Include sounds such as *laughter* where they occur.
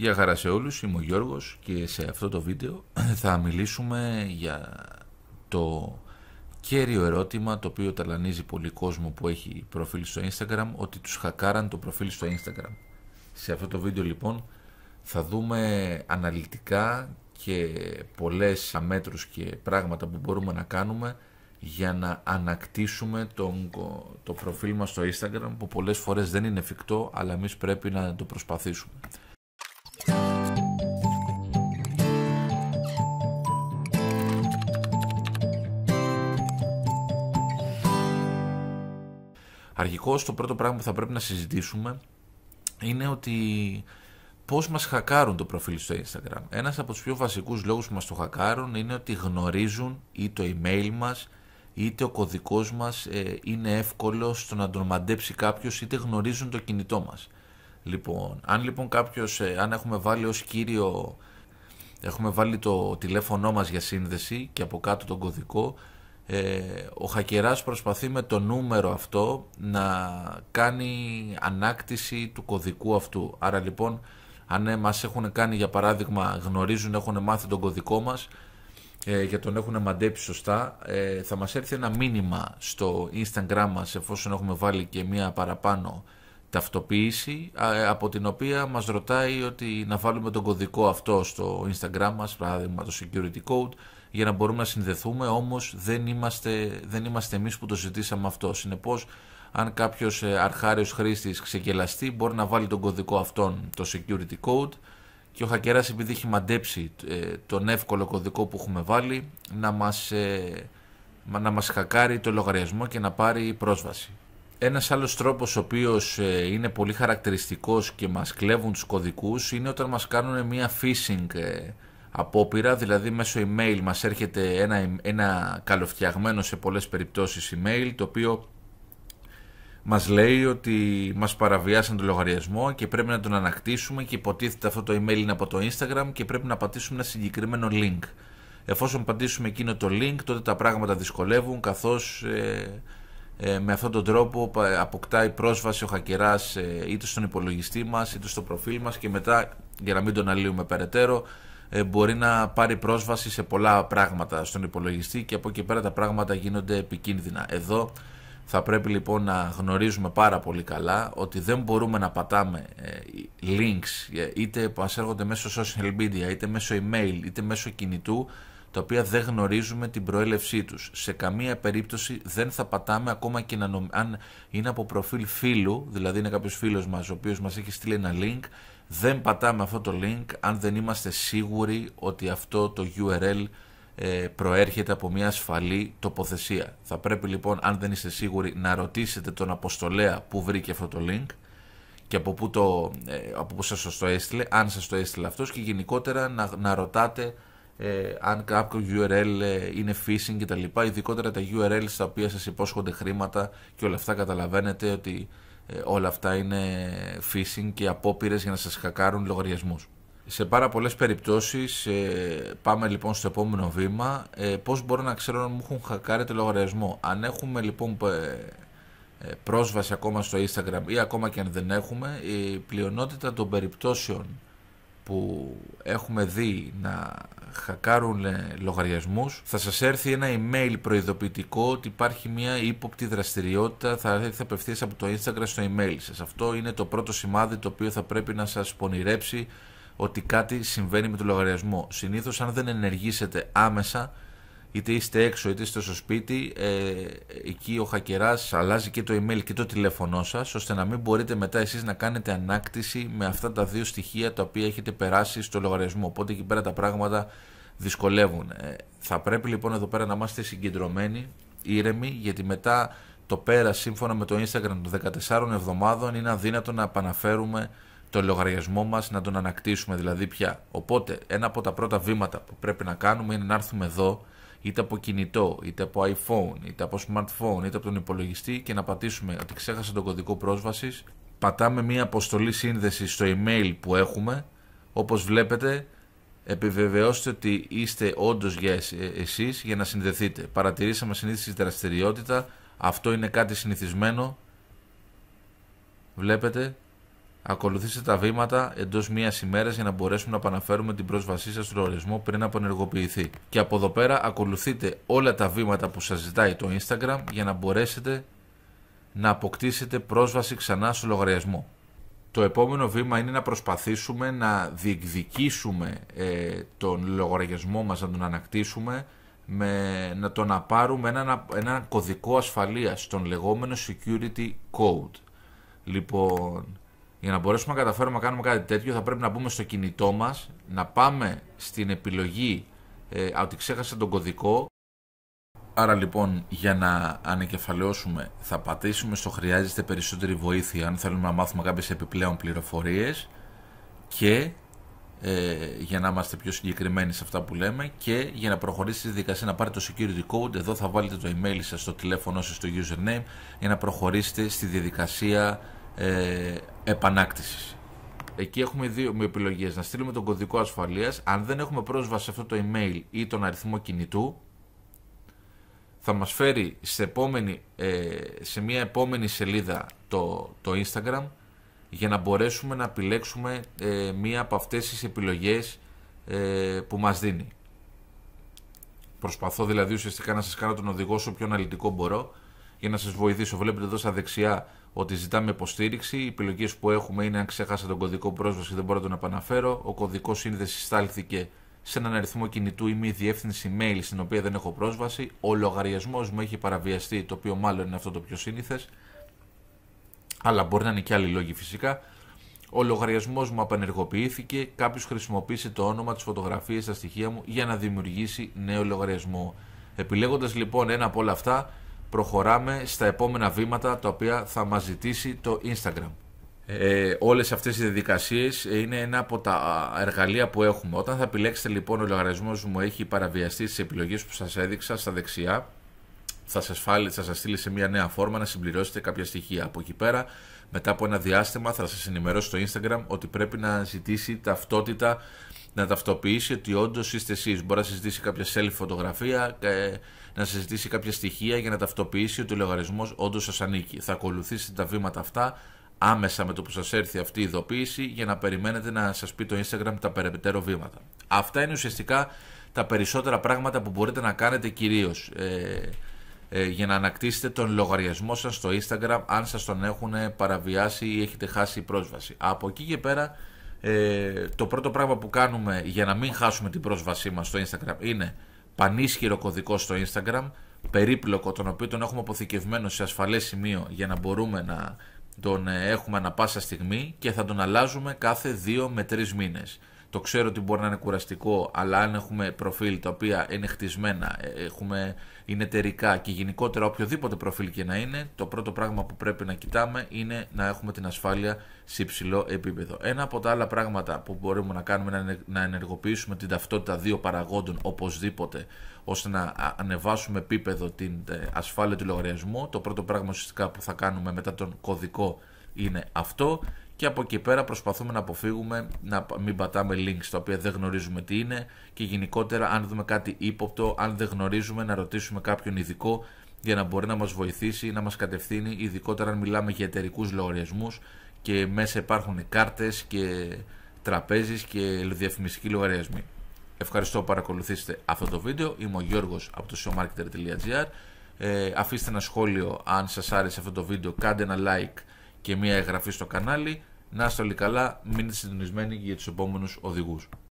Γεια χαρά σε όλους, είμαι ο Γιώργος και σε αυτό το βίντεο *clears throat* θα μιλήσουμε για το κέριο ερώτημα το οποίο ταλανίζει πολύ κόσμο που έχει προφίλ στο Instagram ότι τους χακάραν το προφίλ στο Instagram. Σε αυτό το βίντεο λοιπόν θα δούμε αναλυτικά και πολλές αμέτρους και πράγματα που μπορούμε να κάνουμε για να ανακτήσουμε το, το προφίλ μας στο Instagram που πολλές φορές δεν είναι εφικτό αλλά εμείς πρέπει να το προσπαθήσουμε. αρχικό το πρώτο πράγμα που θα πρέπει να συζητήσουμε είναι ότι πώς μας χακάρουν το προφίλ στο Instagram. Ένας από τους πιο βασικούς λόγους που μας το χακάρουν είναι ότι γνωρίζουν είτε το email μας είτε ο κωδικός μας ε, είναι εύκολο στο να τον μαντέψει κάποιος είτε γνωρίζουν το κινητό μας. Λοιπόν, αν λοιπόν κάποιος, ε, αν έχουμε βάλει ως κύριο, έχουμε βάλει το τηλέφωνό μας για σύνδεση και από κάτω τον κωδικό, ε, ο Χακεράς προσπαθεί με το νούμερο αυτό να κάνει ανάκτηση του κωδικού αυτού. Άρα λοιπόν, αν ε, μας έχουν κάνει για παράδειγμα, γνωρίζουν, έχουν μάθει τον κωδικό μας ε, και τον έχουν μαντέψει σωστά, ε, θα μας έρθει ένα μήνυμα στο Instagram μας εφόσον έχουμε βάλει και μία παραπάνω ταυτοποίηση από την οποία μας ρωτάει ότι να βάλουμε τον κωδικό αυτό στο Instagram μας, παράδειγμα το security code για να μπορούμε να συνδεθούμε, όμως δεν είμαστε, δεν είμαστε εμείς που το ζητήσαμε αυτό. Συνεπώς, αν κάποιος ε, αρχάριος χρήστης ξεγελαστεί, μπορεί να βάλει τον κωδικό αυτόν, το security code, και ο χακεράς επειδή έχει μαντέψει ε, τον εύκολο κωδικό που έχουμε βάλει, να μας, ε, να μας χακάρει το λογαριασμό και να πάρει πρόσβαση. Ένας άλλος τρόπος ο οποίος είναι πολύ χαρακτηριστικός και μας κλέβουν τους κωδικούς είναι όταν μας κάνουν μια phishing απόπειρα, δηλαδή μέσω email μας έρχεται ένα, ένα καλοφτιαγμένο σε πολλές περιπτώσεις email το οποίο μας λέει ότι μας παραβιάσαν το λογαριασμό και πρέπει να τον ανακτήσουμε και υποτίθεται αυτό το email είναι από το Instagram και πρέπει να πατήσουμε ένα συγκεκριμένο link. Εφόσον πατήσουμε εκείνο το link τότε τα πράγματα δυσκολεύουν καθώς ε, ε, με αυτόν τον τρόπο αποκτάει πρόσβαση ο χακεράς ε, είτε στον υπολογιστή μας είτε στο προφίλ μας και μετά για να μην τον αλλοιούμε περαιτέρω ε, μπορεί να πάρει πρόσβαση σε πολλά πράγματα στον υπολογιστή και από εκεί πέρα τα πράγματα γίνονται επικίνδυνα. Εδώ θα πρέπει λοιπόν να γνωρίζουμε πάρα πολύ καλά ότι δεν μπορούμε να πατάμε ε, links ε, είτε που μας έρχονται μέσω social media, είτε μέσω email, είτε μέσω κινητού τα οποία δεν γνωρίζουμε την προέλευσή τους. Σε καμία περίπτωση δεν θα πατάμε ακόμα και να αν είναι από προφίλ φίλου, δηλαδή είναι κάποιος φίλος μας ο οποίος μας έχει στείλει ένα link, δεν πατάμε αυτό το link αν δεν είμαστε σίγουροι ότι αυτό το URL ε, προέρχεται από μια ασφαλή τοποθεσία. Θα πρέπει λοιπόν αν δεν είστε σίγουροι να ρωτήσετε τον αποστολέα που βρήκε αυτό το link και από πού, το, ε, σας το έστειλε, αν σας το έστειλε αυτός και γενικότερα να, ρωτάτε ε, αν κάποιο URL είναι phishing κτλ. Ειδικότερα τα URL στα οποία σας υπόσχονται χρήματα και όλα αυτά καταλαβαίνετε ότι ε, όλα αυτά είναι phishing και απόπειρες για να σας χακάρουν λογαριασμούς. Σε πάρα πολλές περιπτώσεις ε, πάμε λοιπόν στο επόμενο βήμα ε, πώς μπορώ να ξέρω αν μου έχουν χακάρει το λογαριασμό. Αν έχουμε λοιπόν πρόσβαση ακόμα στο Instagram ή ακόμα και αν δεν έχουμε η πλειονότητα των περιπτώσεων που έχουμε δει να χακάρουν ε, λογαριασμούς θα σας έρθει ένα email προειδοποιητικό ότι υπάρχει μια ύποπτη δραστηριότητα θα έρθει απευθείας από το Instagram στο email σας. Αυτό είναι το πρώτο σημάδι το οποίο θα πρέπει να σας πονηρέψει ότι κάτι συμβαίνει με το λογαριασμό. Συνήθως αν δεν ενεργήσετε άμεσα είτε είστε έξω είτε είστε στο σπίτι, ε, εκεί ο χακεράς αλλάζει και το email και το τηλέφωνό σας, ώστε να μην μπορείτε μετά εσείς να κάνετε ανάκτηση με αυτά τα δύο στοιχεία τα οποία έχετε περάσει στο λογαριασμό. Οπότε εκεί πέρα τα πράγματα δυσκολεύουν. Ε, θα πρέπει λοιπόν εδώ πέρα να είμαστε συγκεντρωμένοι, ήρεμοι, γιατί μετά το πέρας σύμφωνα με το Instagram των 14 εβδομάδων είναι αδύνατο να επαναφέρουμε το λογαριασμό μας να τον ανακτήσουμε δηλαδή πια. Οπότε ένα από τα πρώτα βήματα που πρέπει να κάνουμε είναι να έρθουμε εδώ είτε από κινητό, είτε από iPhone, είτε από smartphone, είτε από τον υπολογιστή και να πατήσουμε ότι ξέχασα τον κωδικό πρόσβασης. Πατάμε μία αποστολή σύνδεση στο email που έχουμε. Όπως βλέπετε, επιβεβαιώστε ότι είστε όντως για ε, εσείς για να συνδεθείτε. Παρατηρήσαμε συνήθιση δραστηριότητα. Αυτό είναι κάτι συνηθισμένο. Βλέπετε, Ακολουθήστε τα βήματα εντός μία ημέρας για να μπορέσουμε να επαναφέρουμε την πρόσβασή σας στο λογαριασμό πριν πανεργοποιηθεί. Και από εδώ πέρα ακολουθείτε όλα τα βήματα που σας ζητάει το Instagram για να μπορέσετε να αποκτήσετε πρόσβαση ξανά στο λογαριασμό. Το επόμενο βήμα είναι να προσπαθήσουμε να διεκδικήσουμε ε, τον λογαριασμό μας, να τον ανακτήσουμε, με, να τον απάρουμε ένα, κωδικό ασφαλείας, τον λεγόμενο security code. Λοιπόν, για να μπορέσουμε να καταφέρουμε να κάνουμε κάτι τέτοιο, θα πρέπει να μπούμε στο κινητό μας, να πάμε στην επιλογή ε, ότι ξέχασε τον κωδικό. Άρα λοιπόν για να ανεκεφαλαιώσουμε θα πατήσουμε στο χρειάζεται περισσότερη βοήθεια αν θέλουμε να μάθουμε κάποιες επιπλέον πληροφορίες και ε, για να είμαστε πιο συγκεκριμένοι σε αυτά που λέμε και για να προχωρήσετε στη δικασία να πάρετε το security code εδώ θα βάλετε το email σας, το τηλέφωνο σας, το username για να προχωρήσετε στη διαδικασία ε, επανάκτησης. Εκεί έχουμε δύο επιλογές. Να στείλουμε τον κωδικό ασφαλείας. Αν δεν έχουμε πρόσβαση σε αυτό το email ή τον αριθμό κινητού, θα μας φέρει σε, επόμενη, ε, σε μια επόμενη σελίδα το, το Instagram για να μπορέσουμε να επιλέξουμε ε, μία από αυτές τις επιλογές ε, που μας δίνει. Προσπαθώ δηλαδή ουσιαστικά να σας κάνω τον οδηγό όσο πιο αναλυτικό μπορώ για να σας βοηθήσω. Βλέπετε εδώ στα δεξιά ότι ζητάμε υποστήριξη. Οι επιλογές που έχουμε είναι αν ξέχασα τον κωδικό πρόσβαση δεν μπορώ να τον επαναφέρω. Ο κωδικός σύνδεσης στάλθηκε σε έναν αριθμό κινητού ή μη διεύθυνση email στην οποία δεν έχω πρόσβαση. Ο λογαριασμός μου έχει παραβιαστεί, το οποίο μάλλον είναι αυτό το πιο σύνηθες. Αλλά μπορεί να είναι και άλλοι λόγοι φυσικά. Ο λογαριασμός μου απενεργοποιήθηκε. Κάποιος χρησιμοποίησε το όνομα, τις φωτογραφίες, τα στοιχεία μου για να δημιουργήσει νέο λογαριασμό. Επιλέγοντας λοιπόν ένα από όλα αυτά, προχωράμε στα επόμενα βήματα τα οποία θα μας ζητήσει το Instagram. Ε, όλες αυτές οι διαδικασίες ε, είναι ένα από τα εργαλεία που έχουμε. Όταν θα επιλέξετε λοιπόν ο λογαριασμός μου έχει παραβιαστεί στις επιλογές που σας έδειξα στα δεξιά, θα σας, φάλει, σας στείλει σε μια νέα φόρμα να συμπληρώσετε κάποια στοιχεία. Από εκεί πέρα, μετά από ένα διάστημα θα σας ενημερώσει στο Instagram ότι πρέπει να ζητήσει ταυτότητα να ταυτοποιήσει ότι όντως είστε εσείς. Μπορεί να συζητήσει κάποια κάποια φωτογραφία, ε, να συζητήσει κάποια στοιχεία για να ταυτοποιήσει ότι ο λογαριασμός όντως σας ανήκει. Θα ακολουθήσετε τα βήματα αυτά άμεσα με το που σας έρθει αυτή η ειδοποίηση για να περιμένετε να σας πει το Instagram τα περαιτέρω βήματα. Αυτά είναι ουσιαστικά τα περισσότερα πράγματα που μπορείτε να κάνετε κυρίως. Ε, ε, για να ανακτήσετε τον λογαριασμό σας στο Instagram αν σας τον έχουν παραβιάσει ή έχετε χάσει η πρόσβαση. προσβαση εκεί και πέρα ε, το πρώτο πράγμα που κάνουμε για να μην χάσουμε την πρόσβασή μας στο Instagram είναι πανίσχυρο κωδικό στο Instagram, περίπλοκο τον οποίο έχουμε αποθηκευμένο σε ασφαλές σημείο για να μπορούμε να τον ε, έχουμε ανα πάσα στιγμή και θα τον αλλάζουμε κάθε 2 με 3 μήνες. Το ξέρω ότι μπορεί να είναι κουραστικό, αλλά αν έχουμε προφίλ τα οποία είναι χτισμένα, ε, έχουμε, είναι εταιρικά και γενικότερα οποιοδήποτε προφίλ και να είναι, το πρώτο πράγμα που πρέπει να κοιτάμε είναι να έχουμε την ασφάλεια σε υψηλό επίπεδο. Ένα από τα άλλα πράγματα που μπορούμε να κάνουμε είναι να ενεργοποιήσουμε την ταυτότητα δύο παραγόντων οπωσδήποτε, ώστε να ανεβάσουμε επίπεδο την ε, ασφάλεια του λογαριασμού. Το πρώτο πράγμα ουσιαστικά που θα κάνουμε μετά τον κωδικό είναι αυτό και από εκεί πέρα προσπαθούμε να αποφύγουμε να μην πατάμε links τα οποία δεν γνωρίζουμε τι είναι και γενικότερα αν δούμε κάτι ύποπτο, αν δεν γνωρίζουμε να ρωτήσουμε κάποιον ειδικό για να μπορεί να μας βοηθήσει, να μας κατευθύνει ειδικότερα αν μιλάμε για εταιρικούς λογαριασμούς και μέσα υπάρχουν κάρτες και τραπέζεις και διαφημιστικοί λογαριασμοί. Ευχαριστώ που παρακολουθήσετε αυτό το βίντεο. Είμαι ο Γιώργος από το showmarketer.gr ε, Αφήστε ένα σχόλιο αν σας άρεσε αυτό το βίντεο, κάντε ένα like και μια εγγραφή στο κανάλι. Να είστε όλοι καλά, μείνετε συντονισμένοι για τους επόμενους οδηγούς.